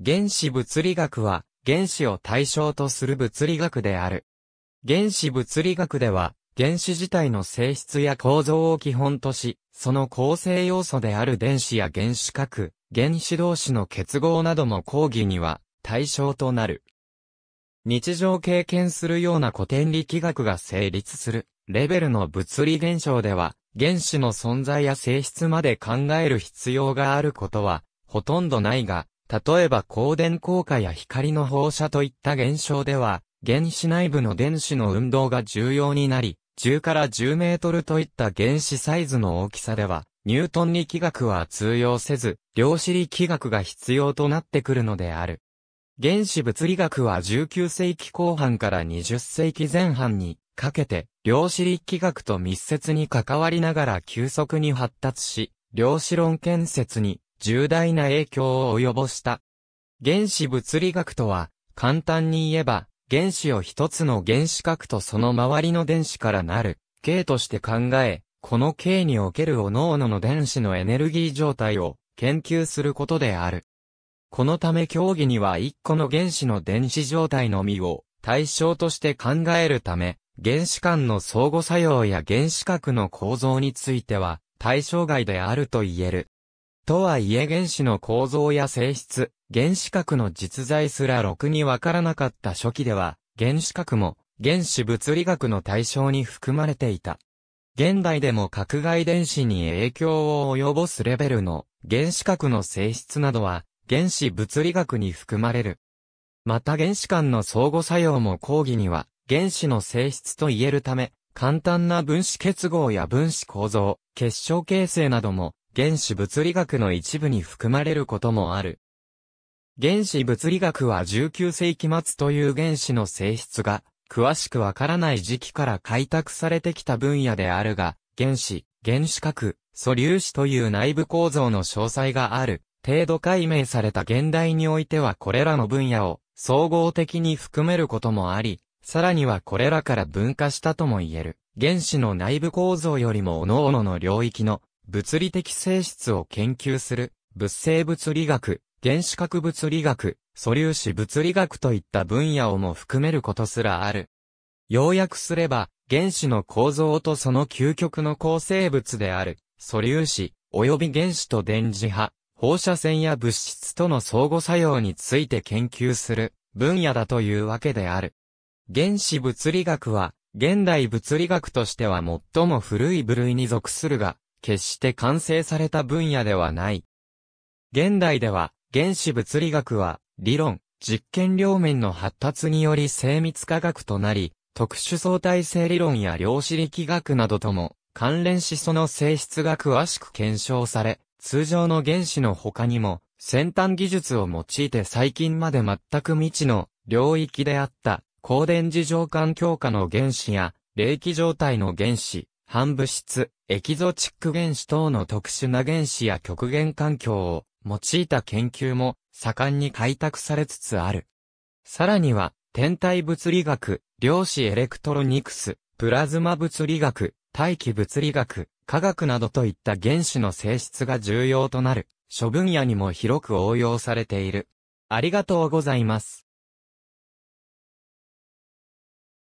原子物理学は、原子を対象とする物理学である。原子物理学では、原子自体の性質や構造を基本とし、その構成要素である電子や原子核、原子同士の結合などの講義には対象となる。日常経験するような古典力学が成立するレベルの物理現象では、原子の存在や性質まで考える必要があることはほとんどないが、例えば光電効果や光の放射といった現象では、原子内部の電子の運動が重要になり、10から10メートルといった原子サイズの大きさでは、ニュートン力学は通用せず、量子力学が必要となってくるのである。原子物理学は19世紀後半から20世紀前半にかけて、量子力学と密接に関わりながら急速に発達し、量子論建設に重大な影響を及ぼした。原子物理学とは、簡単に言えば、原子を一つの原子核とその周りの電子からなる、形として考え、この形における各々の電子のエネルギー状態を研究することである。このため競技には一個の原子の電子状態のみを対象として考えるため、原子間の相互作用や原子核の構造については対象外であると言える。とはいえ原子の構造や性質、原子核の実在すらろくにわからなかった初期では、原子核も原子物理学の対象に含まれていた。現代でも核外電子に影響を及ぼすレベルの原子核の性質などは原子物理学に含まれる。また原子間の相互作用も講義には原子の性質と言えるため、簡単な分子結合や分子構造、結晶形成なども原子物理学の一部に含まれることもある。原子物理学は19世紀末という原子の性質が、詳しくわからない時期から開拓されてきた分野であるが、原子、原子核、素粒子という内部構造の詳細がある、程度解明された現代においてはこれらの分野を総合的に含めることもあり、さらにはこれらから分化したとも言える。原子の内部構造よりも各々の領域の物理的性質を研究する、物性物理学、原子核物理学、素粒子物理学といった分野をも含めることすらある。要約すれば、原子の構造とその究極の構成物である、素粒子、及び原子と電磁波、放射線や物質との相互作用について研究する分野だというわけである。原子物理学は、現代物理学としては最も古い部類に属するが、決して完成された分野ではない。現代では、原子物理学は、理論、実験両面の発達により精密科学となり、特殊相対性理論や量子力学などとも、関連しその性質が詳しく検証され、通常の原子の他にも、先端技術を用いて最近まで全く未知の領域であった、高電磁状環境下の原子や、冷気状態の原子、反物質、エキゾチック原子等の特殊な原子や極限環境を用いた研究も盛んに開拓されつつある。さらには、天体物理学、量子エレクトロニクス、プラズマ物理学、大気物理学、科学などといった原子の性質が重要となる、諸分野にも広く応用されている。ありがとうございます。